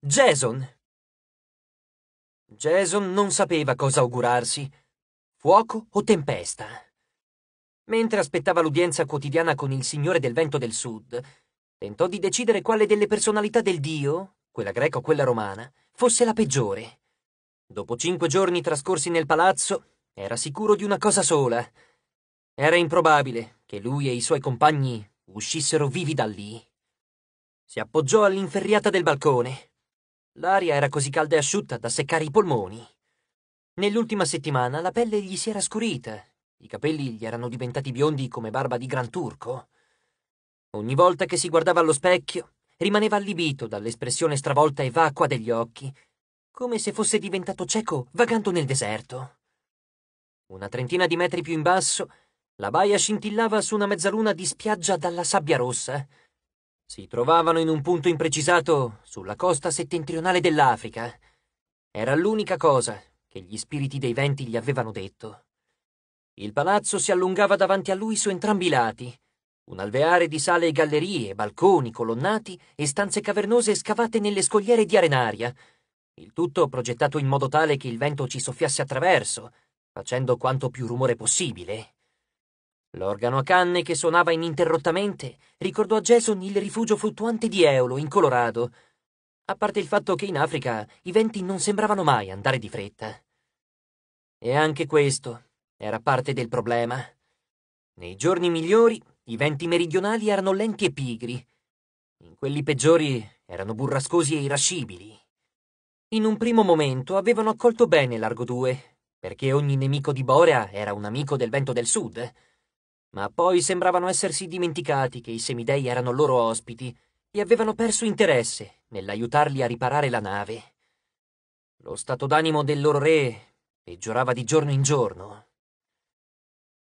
Jason. Jason non sapeva cosa augurarsi, fuoco o tempesta. Mentre aspettava l'udienza quotidiana con il Signore del Vento del Sud, tentò di decidere quale delle personalità del Dio, quella greca o quella romana, fosse la peggiore. Dopo cinque giorni trascorsi nel palazzo, era sicuro di una cosa sola. Era improbabile che lui e i suoi compagni uscissero vivi da lì. Si appoggiò all'inferriata del balcone L'aria era così calda e asciutta da seccare i polmoni. Nell'ultima settimana la pelle gli si era scurita, i capelli gli erano diventati biondi come barba di gran turco. Ogni volta che si guardava allo specchio, rimaneva allibito dall'espressione stravolta e vacua degli occhi, come se fosse diventato cieco vagando nel deserto. Una trentina di metri più in basso, la baia scintillava su una mezzaluna di spiaggia dalla sabbia rossa, si trovavano in un punto imprecisato sulla costa settentrionale dell'Africa. Era l'unica cosa che gli spiriti dei venti gli avevano detto. Il palazzo si allungava davanti a lui su entrambi i lati, un alveare di sale e gallerie, balconi, colonnati e stanze cavernose scavate nelle scogliere di arenaria, il tutto progettato in modo tale che il vento ci soffiasse attraverso, facendo quanto più rumore possibile. L'organo a canne che suonava ininterrottamente ricordò a Jason il rifugio fluttuante di Eolo, in Colorado, a parte il fatto che in Africa i venti non sembravano mai andare di fretta. E anche questo era parte del problema. Nei giorni migliori i venti meridionali erano lenti e pigri, in quelli peggiori erano burrascosi e irascibili. In un primo momento avevano accolto bene Largo 2, perché ogni nemico di Borea era un amico del vento del sud, ma poi sembravano essersi dimenticati che i semidei erano loro ospiti e avevano perso interesse nell'aiutarli a riparare la nave. Lo stato d'animo del loro re peggiorava di giorno in giorno.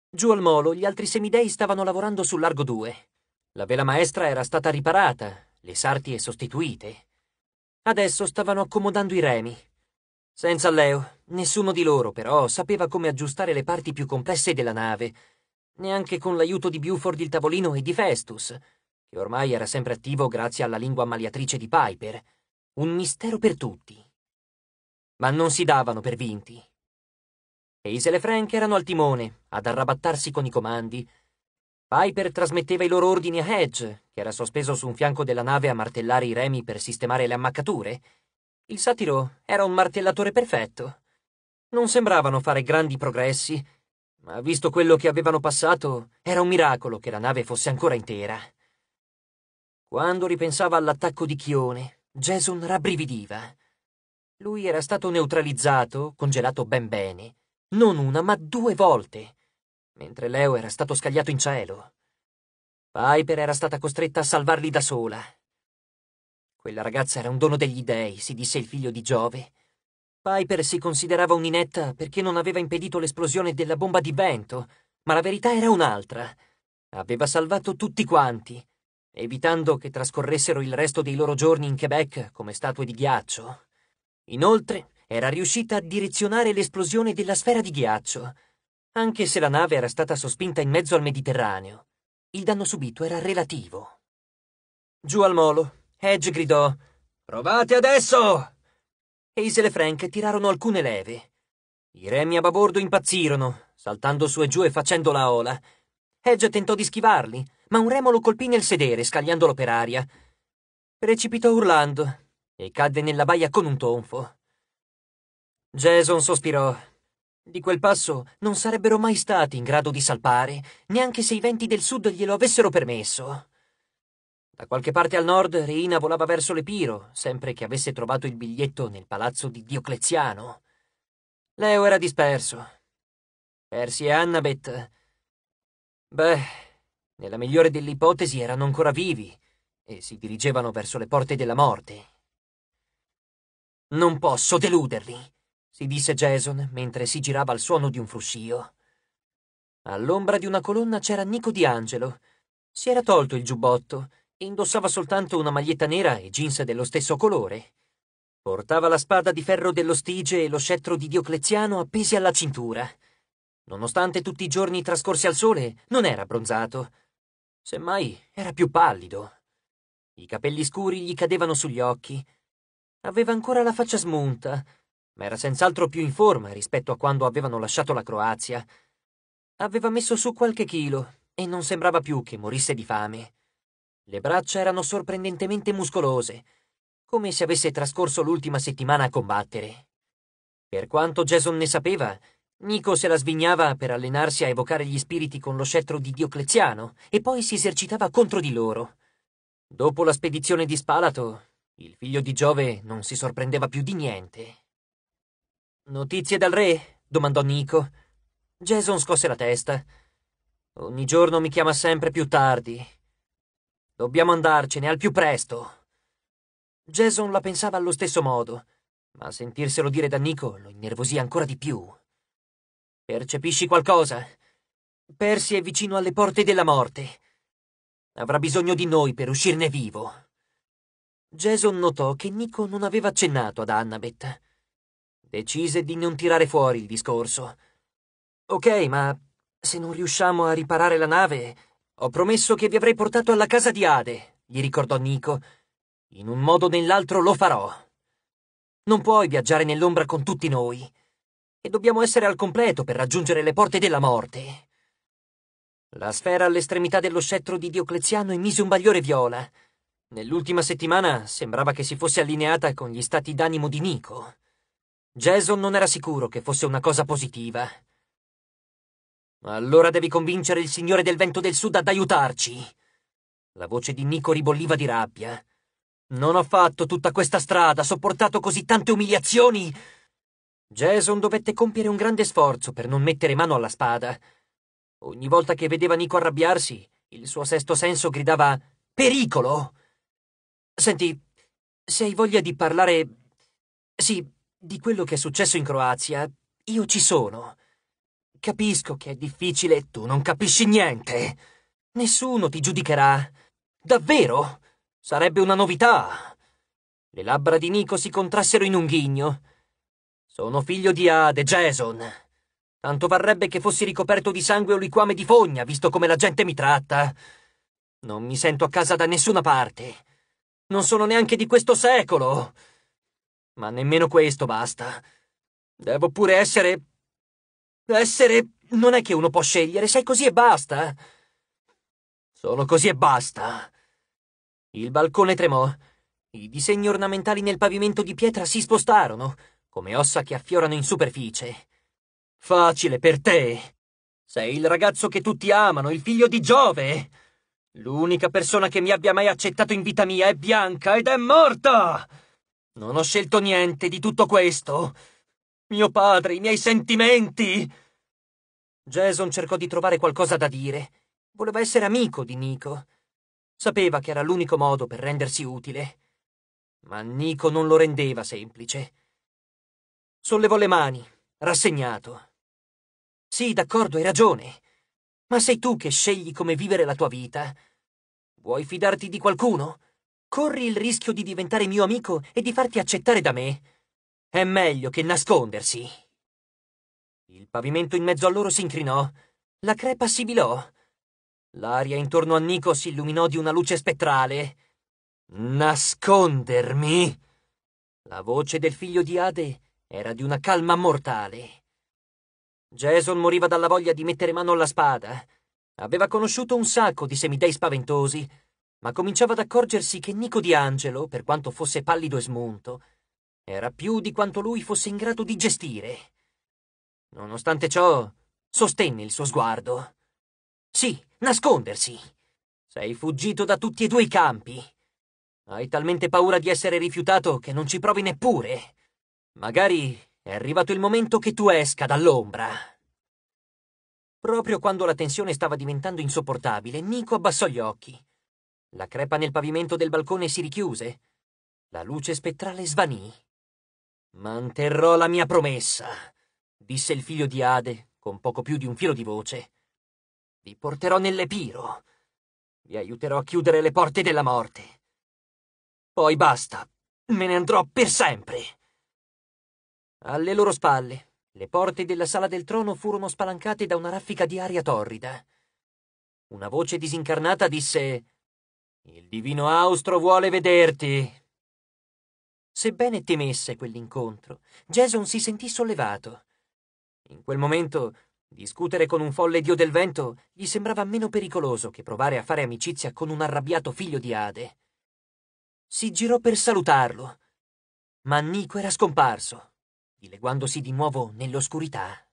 Giù al molo gli altri semidei stavano lavorando sul largo 2. La vela maestra era stata riparata, le sartie sostituite. Adesso stavano accomodando i remi. Senza Leo, nessuno di loro però sapeva come aggiustare le parti più complesse della nave neanche con l'aiuto di Buford il tavolino e di Festus, che ormai era sempre attivo grazie alla lingua ammaliatrice di Piper. Un mistero per tutti. Ma non si davano per vinti. Hazel e Frank erano al timone, ad arrabattarsi con i comandi. Piper trasmetteva i loro ordini a Hedge, che era sospeso su un fianco della nave a martellare i remi per sistemare le ammaccature. Il satiro era un martellatore perfetto. Non sembravano fare grandi progressi, ma visto quello che avevano passato, era un miracolo che la nave fosse ancora intera. Quando ripensava all'attacco di Chione, Jason rabbrividiva. Lui era stato neutralizzato, congelato ben bene, non una ma due volte, mentre Leo era stato scagliato in cielo. Piper era stata costretta a salvarli da sola. Quella ragazza era un dono degli dei, si disse il figlio di Giove, Piper si considerava un'inetta perché non aveva impedito l'esplosione della bomba di vento, ma la verità era un'altra. Aveva salvato tutti quanti, evitando che trascorressero il resto dei loro giorni in Quebec come statue di ghiaccio. Inoltre, era riuscita a direzionare l'esplosione della sfera di ghiaccio. Anche se la nave era stata sospinta in mezzo al Mediterraneo, il danno subito era relativo. Giù al molo, Edge gridò: Provate adesso! e Hazel e Frank tirarono alcune leve. I remi a babordo impazzirono, saltando su e giù e facendo la ola. Edge tentò di schivarli, ma un remo lo colpì nel sedere, scagliandolo per aria. Precipitò urlando e cadde nella baia con un tonfo. Jason sospirò. Di quel passo non sarebbero mai stati in grado di salpare, neanche se i venti del sud glielo avessero permesso. Da qualche parte al nord Reina volava verso l'Epiro, sempre che avesse trovato il biglietto nel palazzo di Diocleziano. Leo era disperso. Persi e Annabeth. Beh, nella migliore delle ipotesi erano ancora vivi e si dirigevano verso le porte della morte. Non posso deluderli, si disse Jason mentre si girava al suono di un fruscio. All'ombra di una colonna c'era Nico di Angelo. Si era tolto il giubbotto Indossava soltanto una maglietta nera e jeans dello stesso colore. Portava la spada di ferro dello Stige e lo scettro di Diocleziano appesi alla cintura. Nonostante tutti i giorni trascorsi al sole, non era bronzato. Semmai era più pallido. I capelli scuri gli cadevano sugli occhi. Aveva ancora la faccia smunta, ma era senz'altro più in forma rispetto a quando avevano lasciato la Croazia. Aveva messo su qualche chilo e non sembrava più che morisse di fame. Le braccia erano sorprendentemente muscolose, come se avesse trascorso l'ultima settimana a combattere. Per quanto Jason ne sapeva, Nico se la svignava per allenarsi a evocare gli spiriti con lo scettro di Diocleziano e poi si esercitava contro di loro. Dopo la spedizione di Spalato, il figlio di Giove non si sorprendeva più di niente. Notizie dal re? domandò Nico. Jason scosse la testa. Ogni giorno mi chiama sempre più tardi. Dobbiamo andarcene al più presto. Jason la pensava allo stesso modo, ma sentirselo dire da Nico lo innervosì ancora di più. Percepisci qualcosa? Persi è vicino alle porte della morte. Avrà bisogno di noi per uscirne vivo. Jason notò che Nico non aveva accennato ad Annabeth. Decise di non tirare fuori il discorso. Ok, ma se non riusciamo a riparare la nave, ho promesso che vi avrei portato alla casa di Ade, gli ricordò Nico. In un modo o nell'altro lo farò. Non puoi viaggiare nell'ombra con tutti noi. E dobbiamo essere al completo per raggiungere le porte della morte. La sfera all'estremità dello scettro di Diocleziano emise un bagliore viola. Nell'ultima settimana sembrava che si fosse allineata con gli stati d'animo di Nico. Jason non era sicuro che fosse una cosa positiva. Allora devi convincere il signore del vento del sud ad aiutarci. La voce di Nico ribolliva di rabbia. Non ho fatto tutta questa strada, sopportato così tante umiliazioni. Jason dovette compiere un grande sforzo per non mettere mano alla spada. Ogni volta che vedeva Nico arrabbiarsi, il suo sesto senso gridava Pericolo! Senti, se hai voglia di parlare... Sì, di quello che è successo in Croazia, io ci sono. Capisco che è difficile e tu non capisci niente. Nessuno ti giudicherà. Davvero? Sarebbe una novità. Le labbra di Nico si contrassero in un ghigno. Sono figlio di Ade, Jason. Tanto varrebbe che fossi ricoperto di sangue o liquame di fogna, visto come la gente mi tratta. Non mi sento a casa da nessuna parte. Non sono neanche di questo secolo. Ma nemmeno questo basta. Devo pure essere essere... non è che uno può scegliere, sei così e basta. Sono così e basta. Il balcone tremò. I disegni ornamentali nel pavimento di pietra si spostarono, come ossa che affiorano in superficie. Facile per te. Sei il ragazzo che tutti amano, il figlio di Giove. L'unica persona che mi abbia mai accettato in vita mia è Bianca ed è morta. Non ho scelto niente di tutto questo. Mio padre, i miei sentimenti! Jason cercò di trovare qualcosa da dire. Voleva essere amico di Nico. Sapeva che era l'unico modo per rendersi utile. Ma Nico non lo rendeva semplice. Sollevò le mani, rassegnato. Sì, d'accordo, hai ragione. Ma sei tu che scegli come vivere la tua vita. Vuoi fidarti di qualcuno? Corri il rischio di diventare mio amico e di farti accettare da me. È meglio che nascondersi. Il pavimento in mezzo a loro si incrinò. La crepa sibilò. L'aria intorno a Nico si illuminò di una luce spettrale. Nascondermi? La voce del figlio di Ade era di una calma mortale. Jason moriva dalla voglia di mettere mano alla spada. Aveva conosciuto un sacco di semidei spaventosi, ma cominciava ad accorgersi che Nico di Angelo, per quanto fosse pallido e smunto, era più di quanto lui fosse in grado di gestire. Nonostante ciò, sostenne il suo sguardo. Sì, nascondersi. Sei fuggito da tutti e due i campi. Hai talmente paura di essere rifiutato che non ci provi neppure. Magari è arrivato il momento che tu esca dall'ombra. Proprio quando la tensione stava diventando insopportabile, Nico abbassò gli occhi. La crepa nel pavimento del balcone si richiuse. La luce spettrale svanì. Manterrò la mia promessa, disse il figlio di Ade con poco più di un filo di voce. Vi porterò nell'Epiro. Vi aiuterò a chiudere le porte della morte. Poi basta, me ne andrò per sempre. Alle loro spalle, le porte della sala del trono furono spalancate da una raffica di aria torrida. Una voce disincarnata disse: Il divino austro vuole vederti. Sebbene temesse quell'incontro, Jason si sentì sollevato. In quel momento, discutere con un folle dio del vento gli sembrava meno pericoloso che provare a fare amicizia con un arrabbiato figlio di Ade. Si girò per salutarlo, ma Nico era scomparso, dileguandosi di nuovo nell'oscurità.